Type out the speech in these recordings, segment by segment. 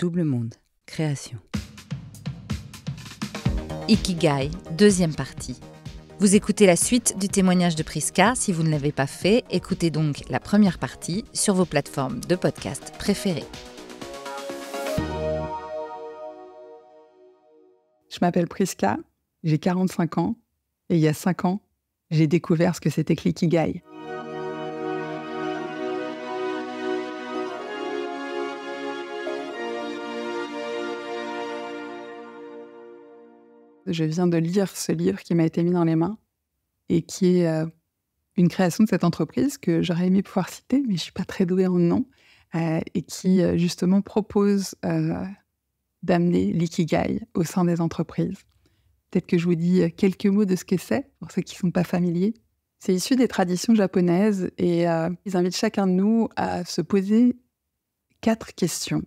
Double Monde, création. Ikigai, deuxième partie. Vous écoutez la suite du témoignage de Priska. Si vous ne l'avez pas fait, écoutez donc la première partie sur vos plateformes de podcast préférées. Je m'appelle Priska, j'ai 45 ans et il y a 5 ans, j'ai découvert ce que c'était que l'ikigai. Je viens de lire ce livre qui m'a été mis dans les mains et qui est euh, une création de cette entreprise que j'aurais aimé pouvoir citer, mais je ne suis pas très douée en nom, euh, et qui euh, justement propose d'amener l'ikigai au sein des entreprises. Peut-être que je vous dis quelques mots de ce que c'est, pour ceux qui ne sont pas familiers. C'est issu des traditions japonaises et ils invitent chacun de nous à se poser quatre questions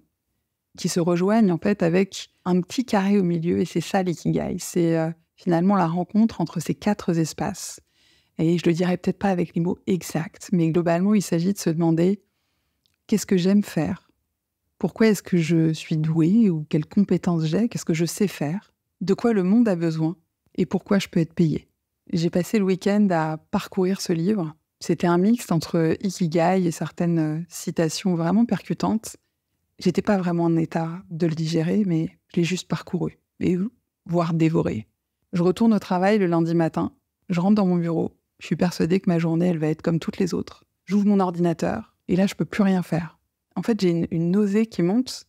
qui se rejoignent en fait avec un petit carré au milieu. Et c'est ça l'ikigai. C'est euh, finalement la rencontre entre ces quatre espaces. Et je le dirais peut-être pas avec les mots exacts, mais globalement, il s'agit de se demander qu'est-ce que j'aime faire Pourquoi est-ce que je suis doué ou quelles compétences j'ai Qu'est-ce que je sais faire De quoi le monde a besoin Et pourquoi je peux être payé J'ai passé le week-end à parcourir ce livre. C'était un mix entre Ikigai et certaines euh, citations vraiment percutantes. J'étais pas vraiment en état de le digérer, mais je l'ai juste parcouru, et voire dévoré. Je retourne au travail le lundi matin, je rentre dans mon bureau, je suis persuadée que ma journée, elle va être comme toutes les autres. J'ouvre mon ordinateur, et là, je peux plus rien faire. En fait, j'ai une, une nausée qui monte,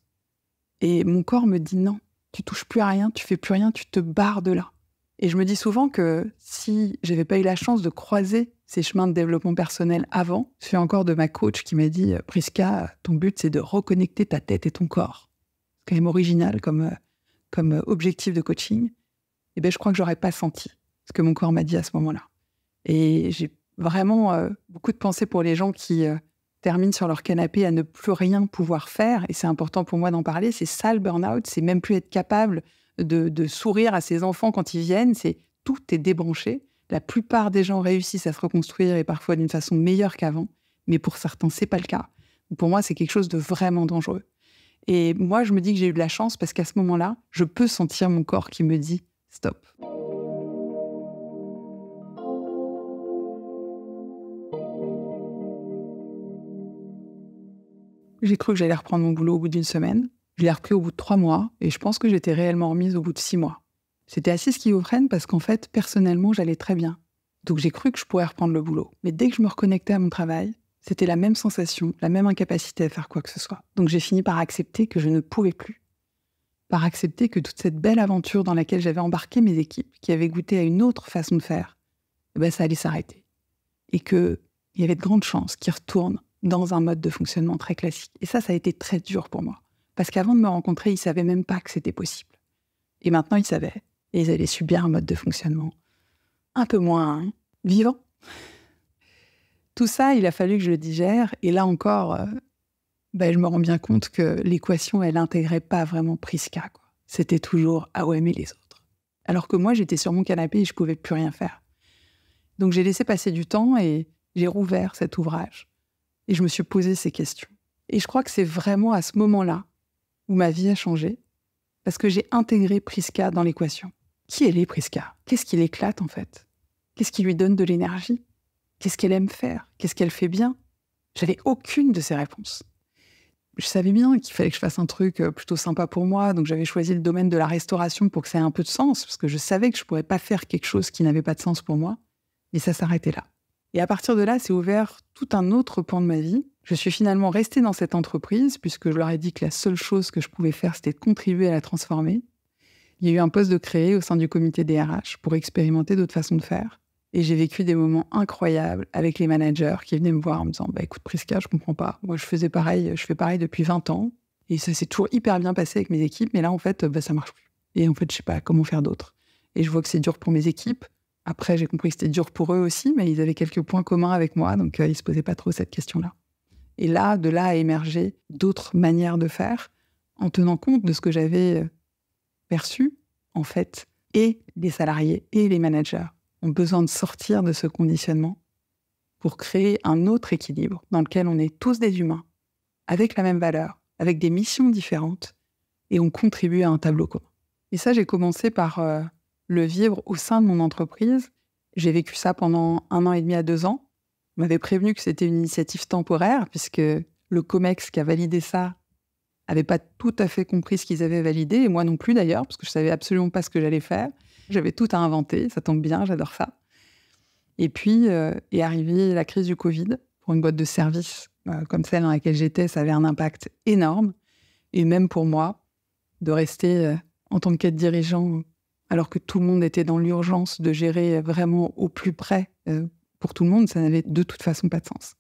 et mon corps me dit non, tu touches plus à rien, tu fais plus rien, tu te barres de là. Et je me dis souvent que si j'avais pas eu la chance de croiser ces chemins de développement personnel avant, je suis encore de ma coach qui m'a dit Prisca, ton but c'est de reconnecter ta tête et ton corps. C'est quand même original comme, comme objectif de coaching. Et eh bien je crois que j'aurais pas senti ce que mon corps m'a dit à ce moment-là. Et j'ai vraiment euh, beaucoup de pensées pour les gens qui euh, terminent sur leur canapé à ne plus rien pouvoir faire. Et c'est important pour moi d'en parler. C'est ça le burn-out, c'est même plus être capable de, sourire à ses enfants quand ils viennent. C'est tout est débranché. La plupart des gens réussissent à se reconstruire et parfois d'une façon meilleure qu'avant, mais pour certains, c'est pas le cas. Pour moi, c'est quelque chose de vraiment dangereux. Et moi, je me dis que j'ai eu de la chance parce qu'à ce moment-là, je peux sentir mon corps qui me dit stop. J'ai cru que j'allais reprendre mon boulot au bout d'une semaine. Je l'ai repris au bout de trois mois et je pense que j'étais réellement remise au bout de six mois. C'était assez schizophrène parce qu'en fait, personnellement, j'allais très bien. Donc j'ai cru que je pourrais reprendre le boulot. Mais dès que je me reconnectais à mon travail, c'était la même sensation, la même incapacité à faire quoi que ce soit. Donc j'ai fini par accepter que je ne pouvais plus. Par accepter que toute cette belle aventure dans laquelle j'avais embarqué mes équipes, qui avaient goûté à une autre façon de faire, eh ben ça allait s'arrêter. Et qu'il y avait de grandes chances qu'ils retournent dans un mode de fonctionnement très classique. Et ça, ça a été très dur pour moi. Parce qu'avant de me rencontrer, ils ne savaient même pas que c'était possible. Et maintenant, ils savaient. Et ils allaient subir un mode de fonctionnement un peu moins hein, vivant. Tout ça, il a fallu que je le digère. Et là encore, euh, ben, je me rends bien compte que l'équation, elle n'intégrait pas vraiment Prisca. C'était toujours à aimer les autres. Alors que moi, j'étais sur mon canapé et je pouvais plus rien faire. Donc j'ai laissé passer du temps et j'ai rouvert cet ouvrage. Et je me suis posé ces questions. Et je crois que c'est vraiment à ce moment-là où ma vie a changé parce que j'ai intégré Prisca dans l'équation. Qui elle est Prisca Qu'est-ce qui l'éclate en fait Qu'est-ce qui lui donne de l'énergie Qu'est-ce qu'elle aime faire Qu'est-ce qu'elle fait bien J'avais aucune de ces réponses. Je savais bien qu'il fallait que je fasse un truc euh, plutôt sympa pour moi, donc j'avais choisi le domaine de la restauration pour que ça ait un peu de sens, parce que je savais que je pourrais pas faire quelque chose qui n'avait pas de sens pour moi, Mais ça s'arrêtait là. Et à partir de là, c'est ouvert tout un autre pan de ma vie, je suis finalement restée dans cette entreprise puisque je leur ai dit que la seule chose que je pouvais faire, c'était de contribuer à la transformer. Il y a eu un poste de créé au sein du comité DRH pour expérimenter d'autres façons de faire. Et j'ai vécu des moments incroyables avec les managers qui venaient me voir en me disant bah, écoute, Prisca, je comprends pas. Moi, je faisais pareil, je fais pareil depuis 20 ans. Et ça s'est toujours hyper bien passé avec mes équipes, mais là, en fait, bah, ça marche plus. Et en fait, je ne sais pas comment faire d'autre. Et je vois que c'est dur pour mes équipes. Après, j'ai compris que c'était dur pour eux aussi, mais ils avaient quelques points communs avec moi, donc ils euh, ils se posaient pas trop cette question-là. Et là, de là a émergé d'autres manières de faire en tenant compte de ce que j'avais euh, perçu, en fait. Et les salariés et les managers ont besoin de sortir de ce conditionnement pour créer un autre équilibre dans lequel on est tous des humains, avec la même valeur, avec des missions différentes, et on contribue à un tableau commun. Et ça, j'ai commencé par euh, le vivre au sein de mon entreprise. J'ai vécu ça pendant un an et demi à deux ans m'avait prévenu que c'était une initiative temporaire, puisque le COMEX qui a validé ça n'avait pas tout à fait compris ce qu'ils avaient validé, et moi non plus d'ailleurs, parce que je savais absolument pas ce que j'allais faire. J'avais tout à inventer, ça tombe bien, j'adore ça. Et puis euh, est arrivée la crise du Covid pour une boîte de service euh, comme celle dans laquelle j'étais, ça avait un impact énorme. Et même pour moi, de rester euh, en tant que dirigeant alors que tout le monde était dans l'urgence de gérer vraiment au plus près pour tout le monde, ça n'avait de toute façon pas de sens.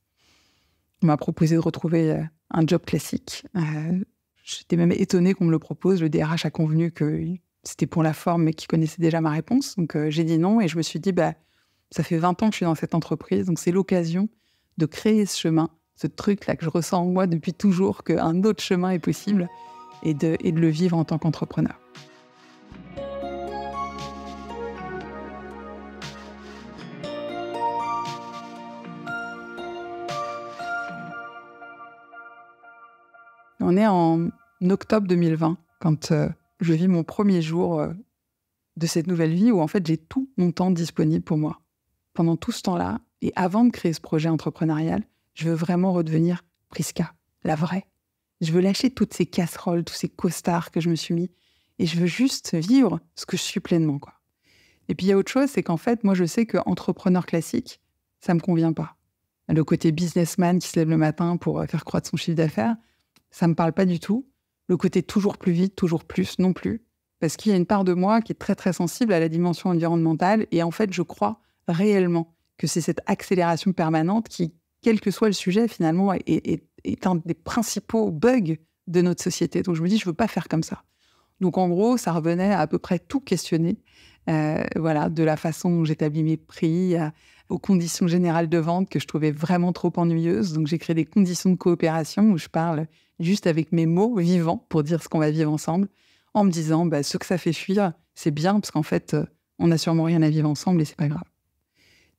On m'a proposé de retrouver euh, un job classique. Euh, j'étais même étonnée qu'on me le propose. Le DRH a convenu que c'était pour la forme, mais qu'il connaissait déjà ma réponse. Donc euh, j'ai dit non et je me suis dit, bah, ça fait 20 ans que je suis dans cette entreprise, donc c'est l'occasion de créer ce chemin, ce truc-là que je ressens en moi depuis toujours, qu'un autre chemin est possible et et de le vivre en tant qu'entrepreneur. On est en octobre 2020, quand euh, je vis mon premier jour euh, de cette nouvelle vie où en fait j'ai tout mon temps disponible pour moi. Pendant tout ce temps-là, et avant de créer ce projet entrepreneurial, je veux vraiment redevenir Prisca, la vraie. Je veux lâcher toutes ces casseroles, tous ces costards que je me suis mis, et je veux juste vivre ce que je suis pleinement. Quoi. Et puis il y a autre chose, c'est qu'en fait, moi je sais que entrepreneur classique, ça me convient pas. Le côté businessman qui se lève le matin pour euh, faire croître son chiffre d'affaires, ça me parle pas du tout. Le côté toujours plus vite, toujours plus, non plus. Parce qu'il y a une part de moi qui est très très sensible à la dimension environnementale. Et en fait, je crois réellement que c'est cette accélération permanente qui, quel que soit le sujet, finalement, est, un des principaux bugs de notre société. Donc je me dis, je veux pas faire comme ça. Donc en gros, ça revenait à, à peu près tout questionner, euh, voilà, de la façon dont j'établis mes prix, aux conditions générales de vente que je trouvais vraiment trop ennuyeuses. Donc j'ai créé des conditions de coopération où je parle juste avec mes mots vivants pour dire ce qu'on va vivre ensemble, en me disant bah, ce que ça fait fuir, c'est bien parce qu'en fait, euh, on n'a sûrement rien à vivre ensemble et c'est pas grave.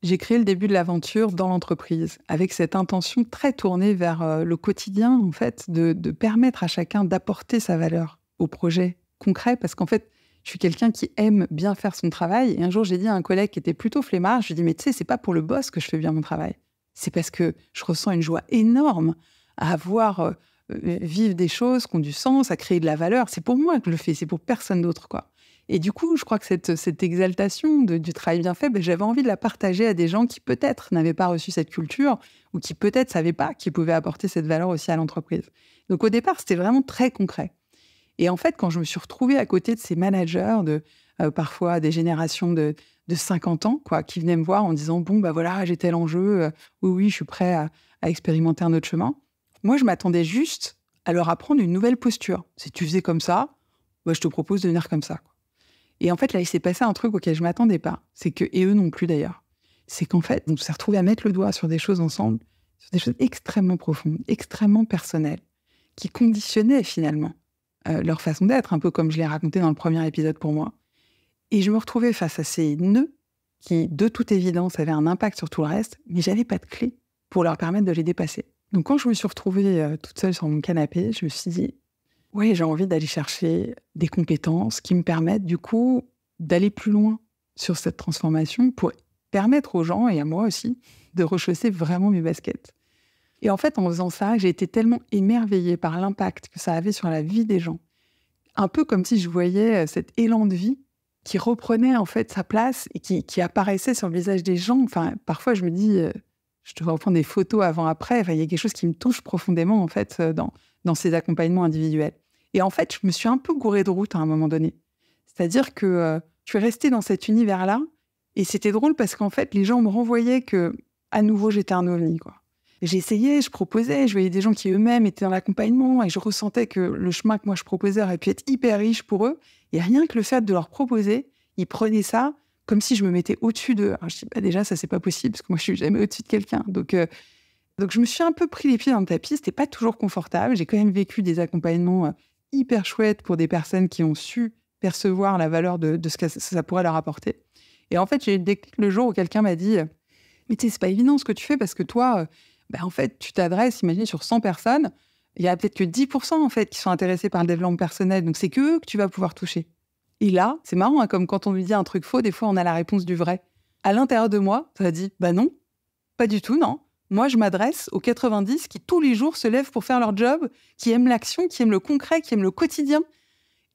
J'ai créé le début de l'aventure dans l'entreprise avec cette intention très tournée vers euh, le quotidien, en fait, de, permettre à chacun d'apporter sa valeur au projet concret parce qu'en fait, je suis quelqu'un qui aime bien faire son travail. Et un jour, j'ai dit à un collègue qui était plutôt flemmard, je lui ai dit, mais tu sais, c'est pas pour le boss que je fais bien mon travail. C'est parce que je ressens une joie énorme à avoir euh, euh, vivre des choses, qui ont du sens, à créer de la valeur. C'est pour moi que je le fais, c'est pour personne d'autre, quoi. Et du coup, je crois que cette, exaltation du travail bien fait, ben, j'avais envie de la partager à des gens qui peut-être n'avaient pas reçu cette culture ou qui peut-être savaient pas qu'ils pouvaient apporter cette valeur aussi à l'entreprise. Donc au départ, c'était vraiment très concret. Et en fait, quand je me suis retrouvée à côté de ces managers, de euh, parfois des générations de, 50 ans, quoi, qui venaient me voir en disant bon bah ben voilà, j'ai tel enjeu, euh, oui oui, je suis prêt à expérimenter un autre chemin. Moi, je m'attendais juste à leur apprendre une nouvelle posture. Si tu faisais comme ça, moi, bah, je te propose de venir comme ça. Et en fait, là, il s'est passé un truc auquel je m'attendais pas. C'est que, et eux non plus d'ailleurs, c'est qu'en fait, on s'est retrouvés à mettre le doigt sur des choses ensemble, sur des choses extrêmement profondes, extrêmement personnelles, qui conditionnaient finalement euh, leur façon d'être, un peu comme je l'ai raconté dans le premier épisode pour moi. Et je me retrouvais face à ces nœuds qui, de toute évidence, avaient un impact sur tout le reste, mais j'avais pas de clé pour leur permettre de les dépasser. Donc quand je me suis retrouvée euh, toute seule sur mon canapé, je me suis dit, oui, j'ai envie d'aller chercher des compétences qui me permettent du coup d'aller plus loin sur cette transformation pour permettre aux gens et à moi aussi de rechausser vraiment mes baskets. Et en fait, en faisant ça, j'ai été tellement émerveillée par l'impact que ça avait sur la vie des gens. Un peu comme si je voyais euh, cet élan de vie qui reprenait en fait sa place et qui, qui apparaissait sur le visage des gens. Enfin, parfois, je me dis, euh, je te prendre des photos avant-après. il y a quelque chose qui me touche profondément, en fait, euh, dans, ces accompagnements individuels. Et en fait, je me suis un peu gourée de route à un moment donné. C'est-à-dire que euh, je suis restée dans cet univers-là. Et c'était drôle parce qu'en fait, les gens me renvoyaient que, à nouveau, j'étais un ovni, J'essayais, je proposais, je voyais des gens qui eux-mêmes étaient dans l'accompagnement et je ressentais que le chemin que moi je proposais aurait pu être hyper riche pour eux. Et rien que le fait de leur proposer, ils prenaient ça comme si je me mettais au-dessus de. Alors, je dis, bah, déjà, ça, c'est pas possible, parce que moi, je suis jamais au-dessus de quelqu'un. Donc, euh, donc, je me suis un peu pris les pieds dans le tapis. C'était pas toujours confortable. J'ai quand même vécu des accompagnements euh, hyper chouettes pour des personnes qui ont su percevoir la valeur de, ce que ça pourrait leur apporter. Et en fait, j'ai eu le jour où quelqu'un m'a dit Mais tu sais, c'est pas évident ce que tu fais parce que toi, euh, bah, en fait, tu t'adresses, imagine, sur 100 personnes, il y a peut-être que 10% en fait qui sont intéressés par le développement personnel. Donc, c'est que que tu vas pouvoir toucher. Et là, c'est marrant, hein, comme quand on lui dit un truc faux, des fois on a la réponse du vrai. À l'intérieur de moi, ça dit bah non, pas du tout, non. Moi, je m'adresse aux 90 qui tous les jours se lèvent pour faire leur job, qui aiment l'action, qui aiment le concret, qui aiment le quotidien.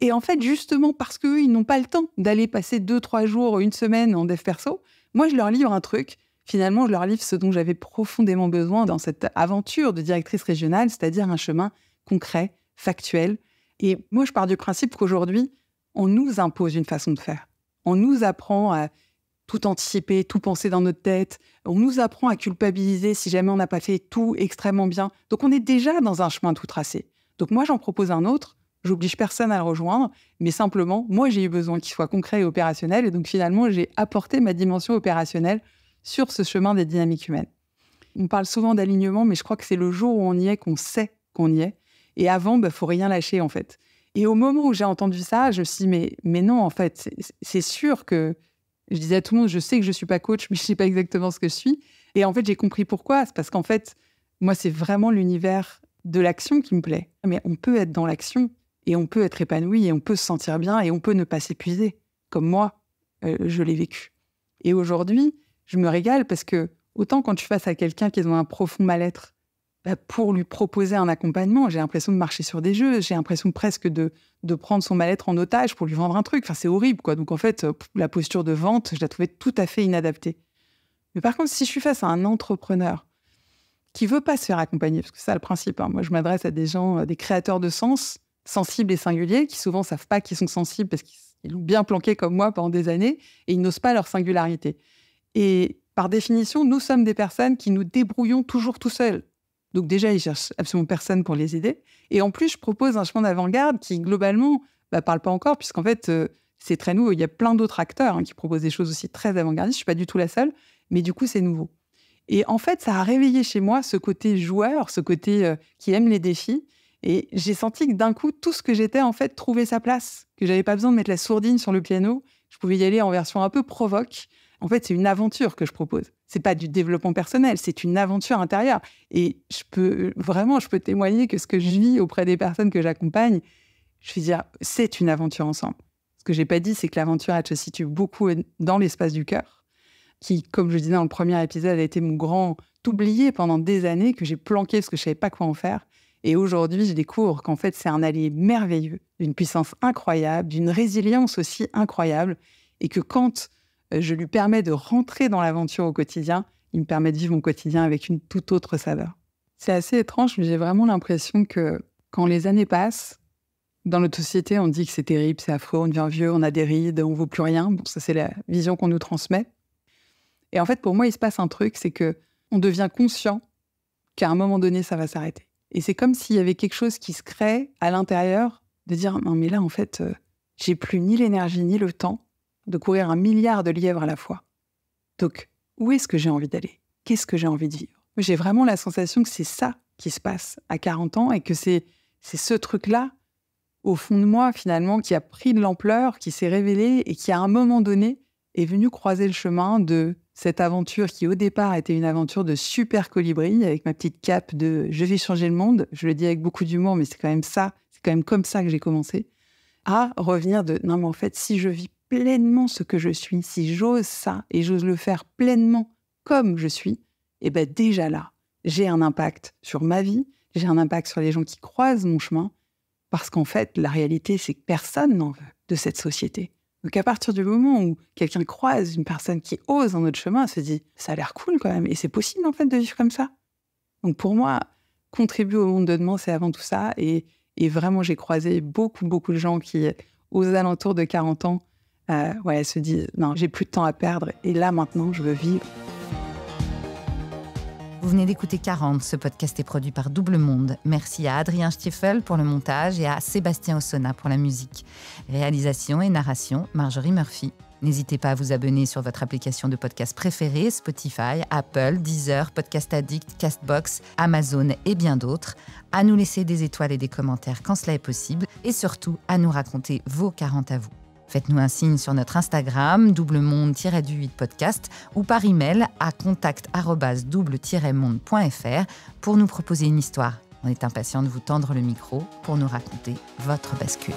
Et en fait, justement parce qu'eux, ils n'ont pas le temps d'aller passer deux, trois jours, ou une semaine en dev perso, moi, je leur livre un truc. Finalement, je leur livre ce dont j'avais profondément besoin dans cette aventure de directrice régionale, c'est-à-dire un chemin concret, factuel. Et moi, je pars du principe qu'aujourd'hui, on nous impose une façon de faire. On nous apprend à tout anticiper, tout penser dans notre tête. On nous apprend à culpabiliser si jamais on n'a pas fait tout extrêmement bien. Donc on est déjà dans un chemin tout tracé. Donc moi j'en propose un autre. J'oblige personne à le rejoindre, mais simplement, moi j'ai eu besoin qu'il soit concret et opérationnel, et donc finalement j'ai apporté ma dimension opérationnelle sur ce chemin des dynamiques humaines. On parle souvent d'alignement, mais je crois que c'est le jour où on y est qu'on sait qu'on y est. Et avant, il bah, ne faut rien lâcher en fait. Et au moment où j'ai entendu ça, je me suis dit, mais, non, en fait, c'est sûr que je disais à tout le monde, je sais que je ne suis pas coach, mais je ne sais pas exactement ce que je suis. Et en fait, j'ai compris pourquoi. C'est parce qu'en fait, moi, c'est vraiment l'univers de l'action qui me plaît. Mais on peut être dans l'action et on peut être épanoui et on peut se sentir bien et on peut ne pas s'épuiser, comme moi, euh, je l'ai vécu. Et aujourd'hui, je me régale parce que autant quand tu suis à quelqu'un qui est dans un profond mal-être bah, pour lui proposer un accompagnement. J'ai l'impression de marcher sur des jeux, j'ai l'impression presque de, prendre son mal en otage pour lui vendre un truc. c'est horrible, quoi. Donc, en fait, euh, la posture de vente, je la trouvais tout à fait inadaptée. Mais par contre, si je suis face à un entrepreneur qui veut pas se faire accompagner, parce que c'est ça le principe, hein, moi, je m'adresse à des gens, euh, des créateurs de sens, sensibles et singuliers, qui souvent savent pas qu'ils sont sensibles parce qu'ils l'ont bien planqué comme moi pendant des années et ils n'osent pas leur singularité. Et par définition, nous sommes des personnes qui nous débrouillons toujours tout seuls. Donc déjà, ils cherchent absolument personne pour les aider. Et en plus, je propose un chemin d'avant-garde qui, globalement, ne bah, parle pas encore, puisqu'en fait, euh, c'est très nouveau. Il y a plein d'autres acteurs hein, qui proposent des choses aussi très avant-gardistes. Je ne suis pas du tout la seule, mais du coup, c'est nouveau. Et en fait, ça a réveillé chez moi ce côté joueur, ce côté euh, qui aime les défis. Et j'ai senti que d'un coup, tout ce que j'étais, en fait, trouvait sa place, que j'avais pas besoin de mettre la sourdine sur le piano. Je pouvais y aller en version un peu provoque en fait, c'est une aventure que je propose. C'est pas du développement personnel, c'est une aventure intérieure. Et je peux vraiment, je peux témoigner que ce que je vis auprès des personnes que j'accompagne, je veux dire, c'est une aventure ensemble. Ce que j'ai pas dit, c'est que l'aventure, elle se situe beaucoup dans l'espace du cœur, qui, comme je disais dans le premier épisode, a été mon grand oublié pendant des années que j'ai planqué parce que je savais pas quoi en faire. Et aujourd'hui, je découvre qu'en fait, c'est un allié merveilleux, d'une puissance incroyable, d'une résilience aussi incroyable, et que quand euh, je lui permets de rentrer dans l'aventure au quotidien, il me permet de vivre mon quotidien avec une toute autre saveur. C'est assez étrange, mais j'ai vraiment l'impression que quand les années passent, dans notre société, on dit que c'est terrible, c'est affreux, on devient vieux, on a des rides, on vaut plus rien. Bon, ça, c'est la vision qu'on nous transmet. Et en fait, pour moi, il se passe un truc, c'est que on devient conscient qu'à un moment donné, ça va s'arrêter. Et c'est comme s'il y avait quelque chose qui se crée à l'intérieur de dire non, mais là, en fait, euh, j'ai plus ni l'énergie ni le temps de courir un milliard de lièvres à la fois. Donc, où est-ce que j'ai envie d'aller Qu'est-ce que j'ai envie de vivre J'ai vraiment la sensation que c'est ça qui se passe à 40 ans et que c'est ce truc-là, au fond de moi, finalement, qui a pris de l'ampleur, qui s'est révélé et qui, à un moment donné, est venu croiser le chemin de cette aventure qui, au départ, était une aventure de super colibri avec ma petite cape de je vais changer le monde. Je le dis avec beaucoup d'humour, mais c'est quand même ça, c'est quand même comme ça que j'ai commencé. À revenir de non, mais en fait, si je vis pleinement ce que je suis, si j'ose ça et j'ose le faire pleinement comme je suis, et eh ben déjà là, j'ai un impact sur ma vie, j'ai un impact sur les gens qui croisent mon chemin, parce qu'en fait, la réalité, c'est que personne n'en veut de cette société. Donc à partir du moment où quelqu'un croise une personne qui ose dans autre chemin, se dit ça a l'air cool quand même et c'est possible en fait de vivre comme ça. Donc pour moi, contribuer au monde de demain, c'est avant tout ça et, et vraiment j'ai croisé beaucoup beaucoup de gens qui aux alentours de 40 ans euh, elle se dit non, j'ai plus de temps à perdre et là maintenant, je veux vivre. Vous venez d'écouter 40. Ce podcast est produit par Double Monde. Merci à Adrien Stiefel pour le montage et à Sébastien Ossona pour la musique. Réalisation et narration, Marjorie Murphy. N'hésitez pas à vous abonner sur votre application de podcast préférée, Spotify, Apple, Deezer, Podcast Addict, Castbox, Amazon et bien d'autres, à nous laisser des étoiles et des commentaires quand cela est possible, et surtout à nous raconter vos 40 à vous. Faites-nous un signe sur notre Instagram, doublemonde-du8 podcast, ou par email à contact-double-monde.fr pour nous proposer une histoire. On est impatient de vous tendre le micro pour nous raconter votre bascule.